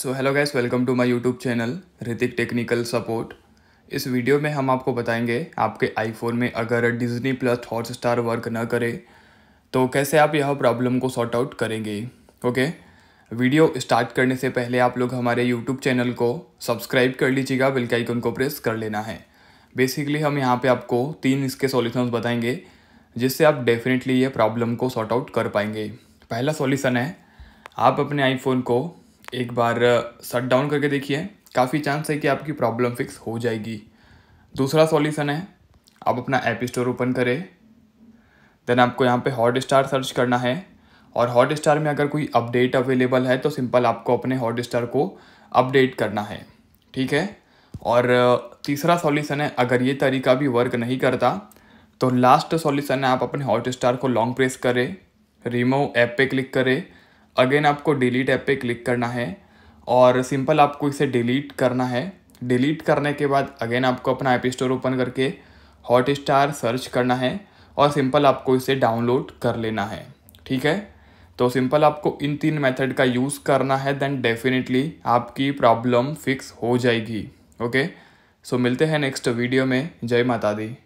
so hello guys welcome to my YouTube channel Hrithik technical support इस video में हम आपको बताएंगे आपके आईफोन में अगर Disney plus Hotstar work न करे तो कैसे आप यह प्रॉब्लम को सॉर्ट आउट करेंगे ओके वीडियो स्टार्ट करने से पहले आप लोग हमारे यूट्यूब चैनल को सब्सक्राइब कर लीजिएगा बिल्कुल आइकन को प्रेस कर लेना है बेसिकली हम यहाँ पर आपको तीन इसके सोल्यूशन बताएंगे जिससे आप डेफिनेटली ये प्रॉब्लम को सॉर्ट आउट कर पाएंगे पहला सोल्यूसन है आप अपने आईफोन को एक बार शट डाउन करके देखिए काफ़ी चांस है कि आपकी प्रॉब्लम फिक्स हो जाएगी दूसरा सॉल्यूशन है आप अपना ऐप स्टोर ओपन करें देन आपको यहाँ पे हॉट स्टार सर्च करना है और हॉट स्टार में अगर कोई अपडेट अवेलेबल है तो सिंपल आपको अपने हॉट स्टार को अपडेट करना है ठीक है और तीसरा सॉल्यूशन है अगर ये तरीका भी वर्क नहीं करता तो लास्ट सॉल्यूशन है आप अपने हॉट स्टार को लॉन्ग प्रेस करें रिमूव ऐप पे क्लिक करें अगेन आपको डिलीट ऐप पे क्लिक करना है और सिंपल आपको इसे डिलीट करना है डिलीट करने के बाद अगेन आपको अपना ऐप स्टोर ओपन करके हॉट स्टार सर्च करना है और सिंपल आपको इसे डाउनलोड कर लेना है ठीक है तो सिंपल आपको इन तीन मेथड का यूज़ करना है देन डेफिनेटली आपकी प्रॉब्लम फिक्स हो जाएगी ओके सो मिलते हैं नेक्स्ट वीडियो में जय माता दी